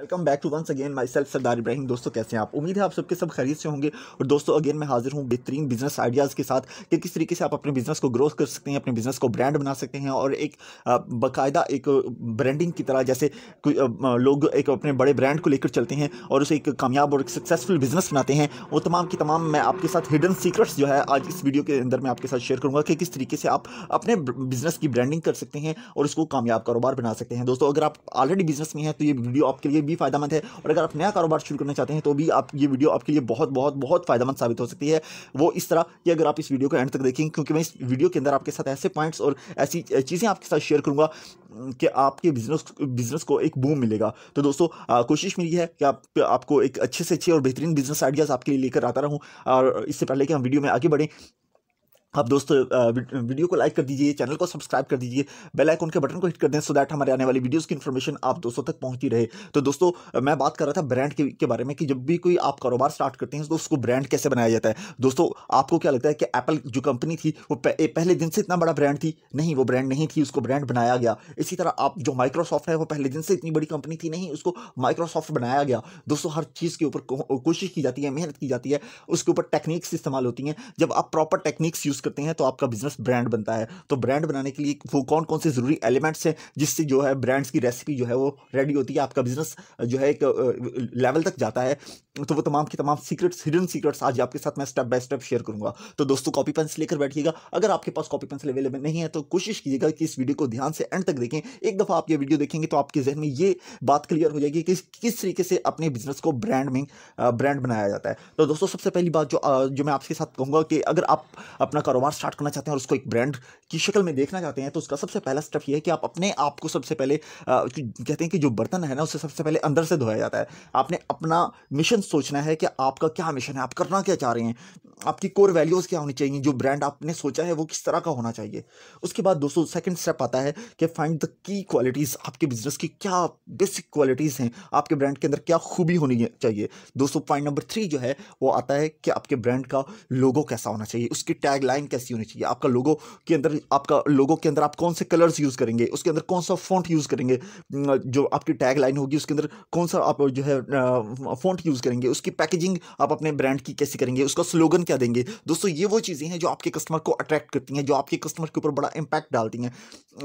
welcome back to once again myself Sardar Ibrahim दोस्तों कैसे हैं आप उम्मीद है आप सबके सब, खरीद से होंगे और दोस्तों अगेन मैं हाजिर हूँ बेहतरीन बिजनेस आइडियाज़ के साथ कि किस तरीके से आप अपने बिजनेस को ग्रोथ कर सकते हैं अपने बिजनेस को ब्रांड बना सकते हैं और एक बाकायदा एक ब्रांडिंग की तरह जैसे लोग एक अपने बड़े ब्रांड को लेकर चलते हैं और उसे एक कामयाब और सक्सेसफुल बिजनेस बनाते हैं वो तमाम की तमाम मैं आपके साथ हिडन सीक्रेट्स जो है आज इस वीडियो के अंदर मैं आपके साथ शेयर करूँगा कि किस तरीके से आप अपने बिजनेस की ब्रांडिंग कर सकते हैं और उसको कामयाब कारोबार बना सकते हैं दोस्तों अगर आप ऑलरेडी बिजनेस में हैं तो ये वीडियो आपके लिए भी फायदेमंद है और अगर आप नया कारोबार शुरू करना चाहते हैं तो भी आप ये वीडियो आपके लिए बहुत बहुत बहुत फायदेमंद साबित हो सकती है वो इस तरह कि अगर आप इस वीडियो को एंड तक देखेंगे क्योंकि मैं इस वीडियो के अंदर आपके साथ ऐसे पॉइंट्स और ऐसी चीज़ें आपके साथ शेयर करूँगा कि आपके बिजनेस बिजनेस को एक बूम मिलेगा तो दोस्तों कोशिश मेरी है कि आप आपको एक अच्छे से अच्छे और बेहतरीन बिजनेस आइडियाज़ आपके लिए लेकर आता रहूँ और इससे पहले कि हम वीडियो में आगे बढ़ें आप दोस्तों वीडियो को लाइक कर दीजिए चैनल को सब्सक्राइब कर दीजिए बेल आइकन के बटन को हिट कर दें सो दैट हमारे आने वाली वीडियोस की इन्फॉर्मेशन आप दोस्तों तक पहुंचती रहे तो दोस्तों मैं बात कर रहा था ब्रांड के, के बारे में कि जब भी कोई आप कारोबार स्टार्ट करते हैं तो उसको ब्रांड कैसे बनाया जाता है दोस्तों आपको क्या लगता है कि एप्पल जो कंपनी थी वो पहले दिन से इतना बड़ा ब्रांड थी नहीं वो ब्रांड नहीं थी उसको ब्रांड बनाया गया इसी तरह आप जो माइक्रोसॉफ्ट है वो पहले दिन से इतनी बड़ी कंपनी थी नहीं उसको माइक्रोसॉफ्ट बनाया गया दोस्तों हर चीज़ के ऊपर कोशिश की जाती है मेहनत की जाती है उसके ऊपर टेक्निक्स इस्तेमाल होती हैं जब आप प्रॉपर टेक्निक्स यूज़ यूज़ करते हैं तो आपका बिजनेस ब्रांड बनता है तो ब्रांड बनाने के लिए वो कौन कौन से ज़रूरी एलिमेंट्स हैं जिससे जो है ब्रांड्स की रेसिपी जो है वो रेडी होती है आपका बिजनेस जो है एक लेवल तक जाता है तो वो तमाम की तमाम सीक्रेट्स हिडन सीक्रेट्स आज आपके साथ मैं स्टेप बाय स्टेप शेयर करूंगा तो दोस्तों कॉपी पेंस लेकर बैठिएगा अगर आपके पास कॉपी पेंसिल अवेलेबल नहीं है तो कोशिश कीजिएगा कि इस वीडियो को ध्यान से एंड तक देखें एक दफ़ा आप ये वीडियो देखेंगे तो आपके जहन में ये बात क्लियर हो जाएगी कि किस तरीके से अपने बिजनेस को ब्रांड में ब्रांड बनाया जाता है तो दोस्तों सबसे पहली बात जो जो मैं आपके साथ कहूँगा कि अगर आप अपना कारोबार स्टार्ट करना चाहते हैं और उसको एक ब्रांड की शक्ल में देखना चाहते हैं तो उसका सबसे पहला स्टेप ये है कि आप अपने आप को सबसे पहले कहते हैं कि जो बर्तन है ना उसे सबसे पहले अंदर से धोया जाता है आपने अपना मिशन सोचना है कि आपका क्या मिशन है आप करना क्या चाह रहे हैं आपकी कोर वैल्यूज़ क्या होनी चाहिए जो ब्रांड आपने सोचा है वो किस तरह का होना चाहिए उसके बाद दोस्तों सेकंड स्टेप आता है कि फाइंड द की क्वालिटीज़ आपके बिजनेस की क्या बेसिक क्वालिटीज़ हैं आपके ब्रांड के अंदर क्या खूबी होनी चाहिए दोस्तों पॉइंट नंबर थ्री जो है वो आता है कि आपके ब्रांड का लोगो कैसा होना चाहिए उसकी टैग लाइन डिज़ाइन कैसी होनी चाहिए आपका लोगो के अंदर आपका लोगो के अंदर आप कौन से कलर्स यूज़ करेंगे उसके अंदर कौन सा फॉन्ट यूज़ करेंगे जो आपकी टैग लाइन होगी उसके अंदर कौन सा आप जो है फॉन्ट यूज़ करेंगे उसकी पैकेजिंग आप अपने ब्रांड की कैसी करेंगे उसका स्लोगन क्या देंगे दोस्तों ये वो चीज़ें हैं जो आपके कस्टमर को अट्रैक्ट करती हैं जो आपके कस्टमर के ऊपर बड़ा इंपैक्ट डालती हैं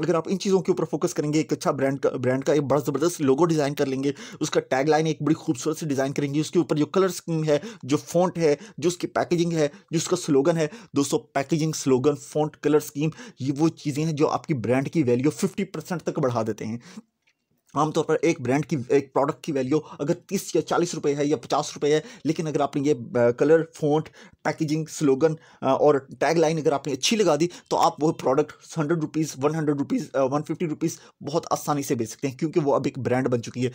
अगर आप इन चीज़ों के ऊपर फोकस करेंगे एक अच्छा ब्रांड का ब्रांड का एक बड़ा ज़बरदस्त लोगो डिज़ाइन कर लेंगे उसका टैग लाइन एक बड़ी खूबसूरत से डिज़ाइन करेंगे उसके ऊपर जो कलर स्कीम है जो फॉन्ट है जो उसकी पैकेजिंग है जो उसका स्लोगन है दोस्तों packaging slogan font colour scheme ये वो चीज़ें हैं जो आपकी ब्रांड की वैल्यू फिफ्टी परसेंट तक बढ़ा देते हैं आमतौर पर एक ब्रांड की एक प्रोडक्ट की वैल्यू अगर तीस या चालीस रुपये है या पचास रुपये है लेकिन अगर आपने ये कलर फोंट पैकेजिंग स्लोगन और टैग लाइन अगर आपने अच्छी लगा दी तो आप वो product hundred rupees one hundred rupees one fifty rupees बहुत आसानी से बेच सकते हैं क्योंकि वो अब एक ब्रांड बन चुकी है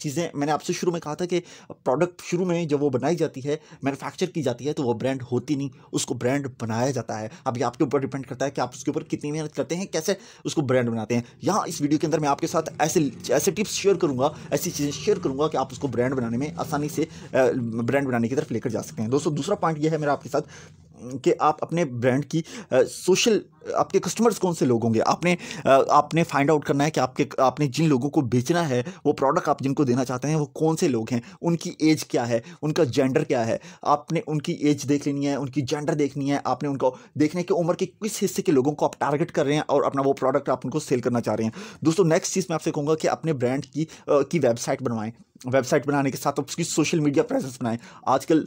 चीज़ें मैंने आपसे शुरू में कहा था कि प्रोडक्ट शुरू में जब वो बनाई जाती है मैनुफैक्चर की जाती है तो वो ब्रांड होती नहीं उसको ब्रांड बनाया जाता है अब ये आपके ऊपर डिपेंड करता है कि आप उसके ऊपर कितनी मेहनत करते हैं कैसे उसको ब्रांड बनाते हैं यहाँ इस वीडियो के अंदर मैं आपके साथ ऐसे ऐसे टिप्स शेयर करूंगा ऐसी चीज़ें शेयर करूंगा कि आप उसको ब्रांड बनाने में आसानी से ब्रांड बनाने की तरफ लेकर जा सकते हैं दोस्तों दूसरा पॉइंट यह है मेरा आपके साथ कि आप अपने ब्रांड की सोशल आपके कस्टमर्स कौन से लोग होंगे आपने आपने फाइंड आउट करना है कि आपके आपने जिन लोगों को बेचना है वो प्रोडक्ट आप जिनको देना चाहते हैं वो कौन से लोग हैं उनकी एज क्या है उनका जेंडर क्या है आपने उनकी एज देख लेनी है उनकी जेंडर देखनी है आपने उनको देखने की उम्र के किस हिस्से के लोगों को आप टारगेट कर रहे हैं और अपना वो प्रोडक्ट आप उनको सेल करना चाह रहे हैं दोस्तों नेक्स्ट चीज़ मैं आपसे कहूँगा कि अपने ब्रांड की की वेबसाइट बनवाएं वेबसाइट बनाने के साथ उसकी सोशल मीडिया प्रेजेंस बनाएं आजकल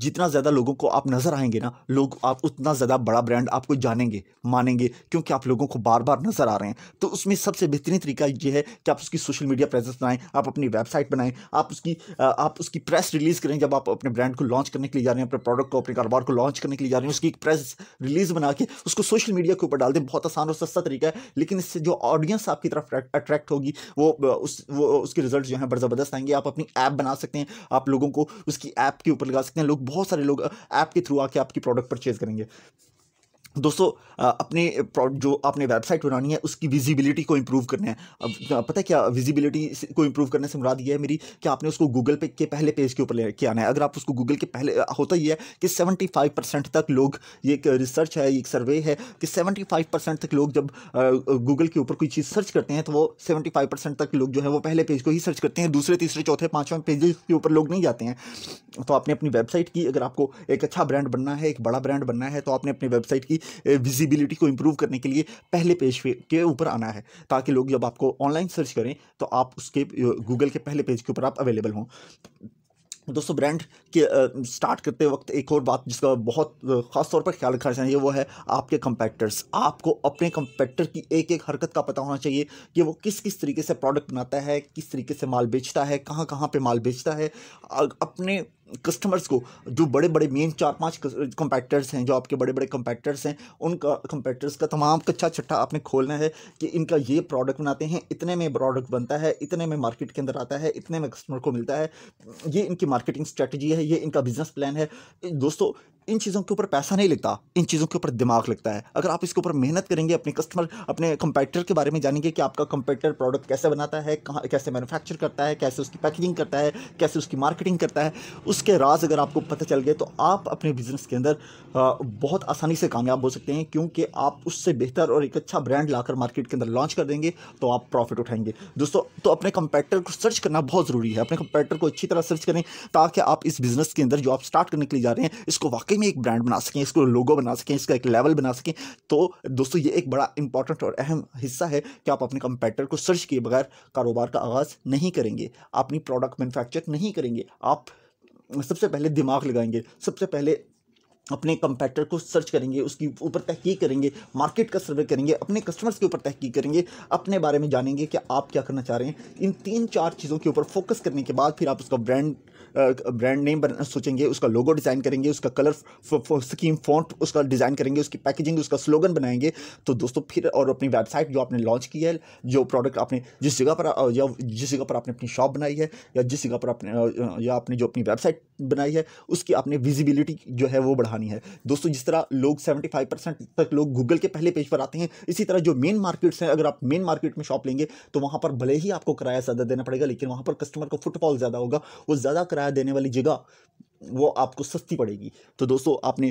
जितना ज़्यादा लोगों को आप नज़र आएंगे ना लोग आप उतना ज़्यादा बड़ा ब्रांड आपको जानेंगे मानेंगे क्योंकि आप लोगों को बार बार नज़र आ रहे हैं तो उसमें सबसे बेहतरीन तरीका ये है कि आप उसकी सोशल मीडिया प्रेजेंस बनाएं आप अपनी वेबसाइट बनाएं आप उसकी आप उसकी प्रेस रिलीज़ करें जब आप अपने ब्रांड को लॉन्च करने के लिए जा रहे हैं अपने प्रोडक्ट को अपने कारोबार को लॉन्च करने के लिए जा रहे हैं उसकी प्रेस रिलीज़ बना के उसको सोशल मीडिया के ऊपर डाल दें बहुत आसान और सस्ता तरीका है लेकिन इससे जो ऑडियंस आपकी तरफ अट्रैक्ट होगी वो उस वो उसके रिजल्ट जो है बरजबरदस्त ज़बरदस्त आएंगे आप अपनी ऐप बना सकते हैं आप लोगों को उसकी ऐप के ऊपर लगा सकते हैं लोग बहुत सारे लोग ऐप के थ्रू आके आपकी प्रोडक्ट परचेज करेंगे दोस्तों अपने जो आपने वेबसाइट बनानी है उसकी विजिबिलिटी को इम्प्रूव करना है पता है क्या विजिबिलिटी को इम्प्रूव करने से मुराद ये है मेरी कि आपने उसको गूगल पे के पहले पेज के ऊपर लेके आना है अगर आप उसको गूगल के पहले होता ही है कि 75 परसेंट तक लोग ये एक रिसर्च है एक सर्वे है कि 75 परसेंट तक लोग जब गूगल के ऊपर कोई चीज़ सर्च करते हैं तो वो सेवेंटी परसेंट तक लोग जो है वो पहले पेज को ही सर्च करते हैं दूसरे तीसरे चौथे पाँचवें पेजेस के ऊपर लोग नहीं जाते हैं तो आपने अपनी वेबसाइट की अगर आपको एक अच्छा ब्रांड बनना है एक बड़ा ब्रांड बनना है तो आपने अपनी वेबसाइट की विजिबिलिटी को इम्प्रूव करने के लिए पहले पेज पे के ऊपर आना है ताकि लोग जब आपको ऑनलाइन सर्च करें तो आप उसके गूगल के पहले पेज के ऊपर आप अवेलेबल हों दोस्तों ब्रांड के स्टार्ट करते वक्त एक और बात जिसका बहुत ख़ास तौर पर ख्याल रखना चाहिए वो है आपके कंपेटर्स आपको अपने कंपेटर की एक एक हरकत का पता होना चाहिए कि वो किस किस तरीके से प्रोडक्ट बनाता है किस तरीके से माल बेचता है कहाँ कहाँ पे माल बेचता है अपने कस्टमर्स को जो बड़े बड़े मेन चार पांच कंपेटर्स हैं जो आपके बड़े बड़े कंपेटर्स हैं उन कंपेटर्स का तमाम कच्चा छट्टा आपने खोलना है कि इनका ये प्रोडक्ट बनाते हैं इतने में प्रोडक्ट बनता है इतने में मार्केट के अंदर आता है इतने में कस्टमर को मिलता है ये इनकी मार्केटिंग स्ट्रेटजी है ये इनका बिजनेस प्लान है दोस्तों इन चीज़ों के ऊपर पैसा नहीं लगता इन चीज़ों के ऊपर दिमाग लगता है अगर आप इसके ऊपर मेहनत करेंगे अपने कस्टमर अपने कंपेटर के बारे में जानेंगे कि आपका कंपेटर प्रोडक्ट कैसे बनाता है कहाँ कैसे मैनुफैक्चर करता है कैसे उसकी पैकेजिंग करता है कैसे उसकी मार्केटिंग करता है उसके राज अगर आपको पता चल गए तो आप अपने बिज़नेस के अंदर बहुत आसानी से कामयाब हो सकते हैं क्योंकि आप उससे बेहतर और एक अच्छा ब्रांड लाकर मार्केट के अंदर लॉन्च कर देंगे तो आप प्रॉफिट उठाएंगे दोस्तों तो अपने कंपेटर को सर्च करना बहुत ज़रूरी है अपने कंपेटर को अच्छी तरह सर्च करें ताकि आप इस बिज़नेस के अंदर जो आप स्टार्ट करने के लिए जा रहे हैं इसको वाकई वाकई एक ब्रांड बना सकें इसको लोगो बना सकें इसका एक लेवल बना सकें तो दोस्तों ये एक बड़ा इंपॉर्टेंट और अहम हिस्सा है कि आप अपने कंपेटर को सर्च किए बगैर कारोबार का आगाज़ नहीं करेंगे अपनी प्रोडक्ट मैनुफैक्चर नहीं करेंगे आप सबसे पहले दिमाग लगाएंगे सबसे पहले अपने कंपेटर को सर्च करेंगे उसके ऊपर तहकीक करेंगे मार्केट का सर्वे करेंगे अपने कस्टमर्स के ऊपर तहकीक करेंगे अपने बारे में जानेंगे कि आप क्या करना चाह रहे हैं इन तीन चार चीज़ों के ऊपर फोकस करने के बाद फिर आप उसका ब्रांड ब्रांड नेम बना सोचेंगे उसका लोगो डिज़ाइन करेंगे उसका कलर स्कीम फॉन्ट उसका डिज़ाइन करेंगे उसकी पैकेजिंग उसका स्लोगन बनाएंगे तो दोस्तों फिर और अपनी वेबसाइट जो आपने लॉन्च की है जो प्रोडक्ट आपने जिस जगह पर या जिस जगह पर आपने अपनी शॉप बनाई है या जिस जगह पर आपने या आपने जो अपनी वेबसाइट बनाई है उसकी आपने विजिबिलिटी जो है वो बढ़ानी है दोस्तों जिस तरह लोग सेवेंटी परसेंट तक लोग गूगल के पहले पेज पर आते हैं इसी तरह जो मेन मार्केट्स हैं अगर आप मेन मार्केट में शॉप लेंगे तो वहाँ पर भले ही आपको किराया ज़्यादा देना पड़ेगा लेकिन वहाँ पर कस्टमर का फुटफॉल ज़्यादा होगा वो ज़्यादा किराया किराया देने वाली जगह वो आपको सस्ती पड़ेगी तो दोस्तों आपने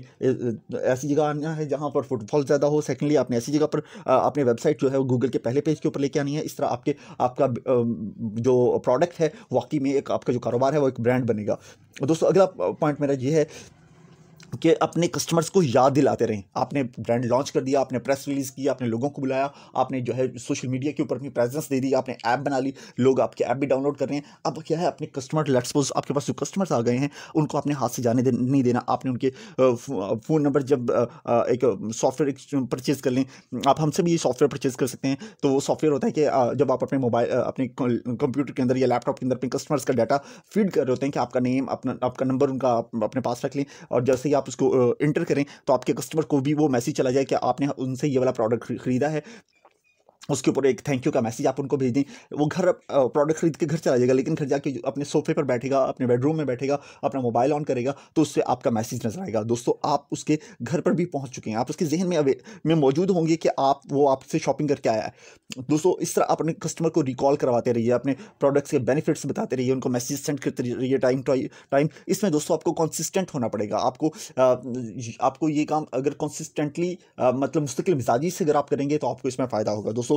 ऐसी जगह आना है जहाँ पर फुटफॉल ज़्यादा हो सेकेंडली आपने ऐसी जगह पर अपने वेबसाइट जो है वो गूगल के पहले पेज के ऊपर लेके आनी है इस तरह आपके आपका जो प्रोडक्ट है वाकई में एक आपका जो कारोबार है वो एक ब्रांड बनेगा दोस्तों अगला पॉइंट मेरा ये है कि अपने कस्टमर्स को याद दिलाते रहें आपने ब्रांड लॉन्च कर दिया आपने प्रेस रिलीज़ किया आपने लोगों को बुलाया आपने जो है सोशल मीडिया के ऊपर अपनी प्रेजेंस दे दी आपने ऐप बना ली लोग आपके ऐप भी डाउनलोड कर रहे हैं अब क्या है अपने कस्टमर लेट्स सपोज आपके पास जो कस्टमर्स आ गए हैं उनको अपने हाथ से जाने दे, नहीं देना आपने उनके फ़ोन नंबर जब एक सॉफ्टवेयर परचेज़ कर लें आप हमसे भी ये सॉफ्टवेयर परचेज़ कर सकते हैं तो वो सॉफ्टवेयर होता है कि जब आप अपने मोबाइल अपने कंप्यूटर के अंदर या लैपटॉप के अंदर अपने कस्टमर्स का डाटा फीड कर रहे होते हैं कि आपका नेम अपना आपका नंबर उनका अपने पास रख लें और जैसे ही आप उसको इंटर करें तो आपके कस्टमर को भी वो मैसेज चला जाए कि आपने उनसे ये वाला प्रोडक्ट खरीदा है उसके ऊपर एक थैंक यू का मैसेज आप उनको भेज दें वो घर प्रोडक्ट खरीद के घर चला जाएगा लेकिन घर जाके अपने सोफे पर बैठेगा अपने बेडरूम में बैठेगा अपना मोबाइल ऑन करेगा तो उससे आपका मैसेज नजर आएगा दोस्तों आप उसके घर पर भी पहुंच चुके हैं आप उसके जहन में अवे में मौजूद होंगे कि आप वो आपसे शॉपिंग करके आया है दोस्तों इस तरह अपने कस्टमर को रिकॉल करवाते रहिए अपने प्रोडक्ट्स के बेनिफिट्स बताते रहिए उनको मैसेज सेंड करते रहिए टाइम टू टाइम इसमें दोस्तों आपको कॉन्सिस्टेंट होना पड़ेगा आपको आपको ये काम अगर कॉन्सिस्टेंटली मतलब मुस्तकिल मिजाजी से अगर आप करेंगे तो आपको इसमें फ़ायदा होगा दोस्तों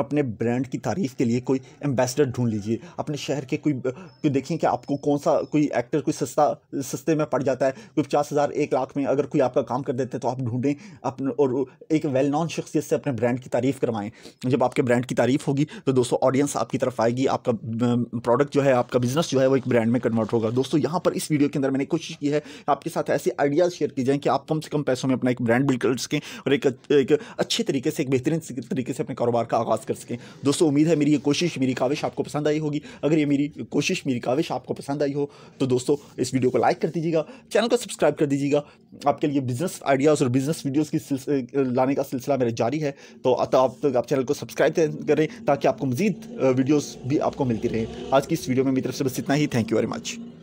अपने ब्रांड की तारीफ़ के लिए कोई एम्बेसडर ढूंढ लीजिए अपने शहर के कोई तो देखिए कि आपको कौन सा कोई एक्टर कोई सस्ता सस्ते में पड़ जाता है कोई पचास हज़ार एक लाख में अगर कोई आपका काम कर देते हैं तो आप ढूंढें अपने और एक वेल नॉन शख्सियत से अपने ब्रांड की तारीफ़ करवाएं जब आपके ब्रांड की तारीफ़ होगी तो दोस्तों ऑडियंस आपकी तरफ आएगी आपका प्रोडक्ट जो है आपका बिजनेस जो है वो एक ब्रांड में कन्वर्ट होगा दोस्तों यहाँ पर इस वीडियो के अंदर मैंने कोशिश की है आपके साथ ऐसे आइडियाज़ शेयर की जाएँ कि आप कम से कम पैसों में अपना एक ब्रांड बिल्ड कर सकें और एक अच्छे तरीके से एक बेहतरीन तरीके से अपने कारोबार का आगाज़ पास कर सकें दोस्तों उम्मीद है मेरी ये कोशिश मेरी काविश आपको पसंद आई होगी अगर ये मेरी कोशिश मेरी काविश आपको पसंद आई हो तो दोस्तों इस वीडियो को लाइक कर दीजिएगा चैनल को सब्सक्राइब कर दीजिएगा आपके लिए बिजनेस आइडियाज़ और बिजनेस वीडियोज़ की लाने का सिलसिला मेरा जारी है तो आप आप चैनल को सब्सक्राइब करें ताकि आपको मजीद वीडियोज़ भी आपको मिलती रहें आज की इस वीडियो में मेरी तरफ से बस इतना ही थैंक यू वेरी मच